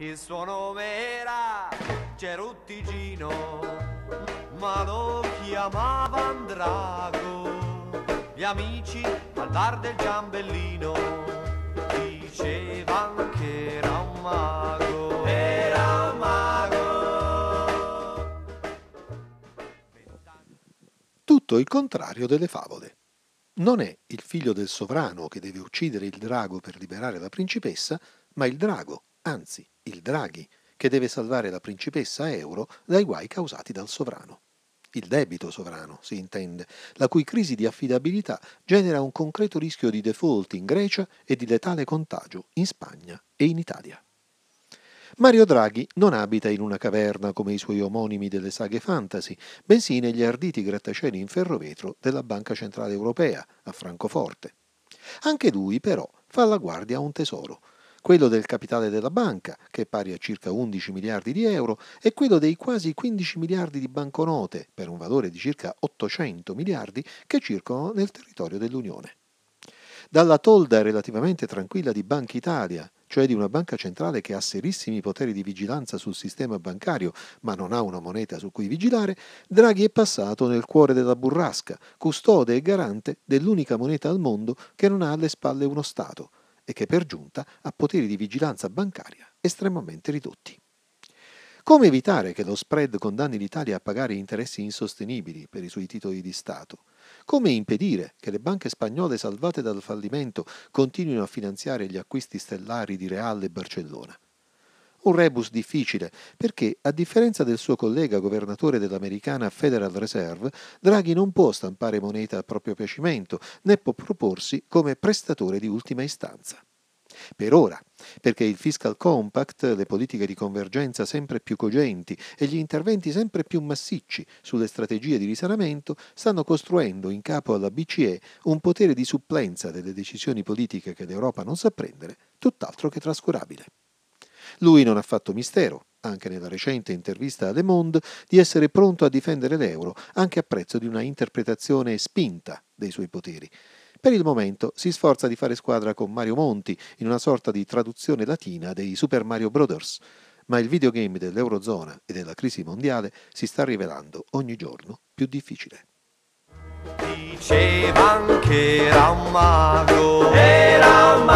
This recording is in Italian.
Il suo nome era Ceruttigino, ma lo chiamavano Drago. Gli amici al bar del Giambellino dicevano che era un mago. Era un mago. Tutto il contrario delle favole. Non è il figlio del sovrano che deve uccidere il drago per liberare la principessa, ma il drago, anzi il Draghi, che deve salvare la principessa Euro dai guai causati dal sovrano. Il debito sovrano, si intende, la cui crisi di affidabilità genera un concreto rischio di default in Grecia e di letale contagio in Spagna e in Italia. Mario Draghi non abita in una caverna come i suoi omonimi delle saghe fantasy, bensì negli arditi grattacieli in ferrovetro della Banca Centrale Europea, a Francoforte. Anche lui, però, fa la guardia a un tesoro, quello del capitale della banca, che è pari a circa 11 miliardi di euro, e quello dei quasi 15 miliardi di banconote, per un valore di circa 800 miliardi, che circolano nel territorio dell'Unione. Dalla tolda relativamente tranquilla di Banca Italia, cioè di una banca centrale che ha serissimi poteri di vigilanza sul sistema bancario, ma non ha una moneta su cui vigilare, Draghi è passato nel cuore della burrasca, custode e garante dell'unica moneta al mondo che non ha alle spalle uno Stato, e che per giunta ha poteri di vigilanza bancaria estremamente ridotti. Come evitare che lo spread condanni l'Italia a pagare interessi insostenibili per i suoi titoli di Stato? Come impedire che le banche spagnole salvate dal fallimento continuino a finanziare gli acquisti stellari di Real e Barcellona? Un rebus difficile, perché, a differenza del suo collega governatore dell'americana Federal Reserve, Draghi non può stampare moneta a proprio piacimento, né può proporsi come prestatore di ultima istanza. Per ora, perché il fiscal compact, le politiche di convergenza sempre più cogenti e gli interventi sempre più massicci sulle strategie di risanamento stanno costruendo in capo alla BCE un potere di supplenza delle decisioni politiche che l'Europa non sa prendere, tutt'altro che trascurabile. Lui non ha fatto mistero, anche nella recente intervista a Le Monde, di essere pronto a difendere l'euro, anche a prezzo di una interpretazione spinta dei suoi poteri. Per il momento si sforza di fare squadra con Mario Monti in una sorta di traduzione latina dei Super Mario Brothers, ma il videogame dell'Eurozona e della crisi mondiale si sta rivelando ogni giorno più difficile. Diceva che era un mago, era un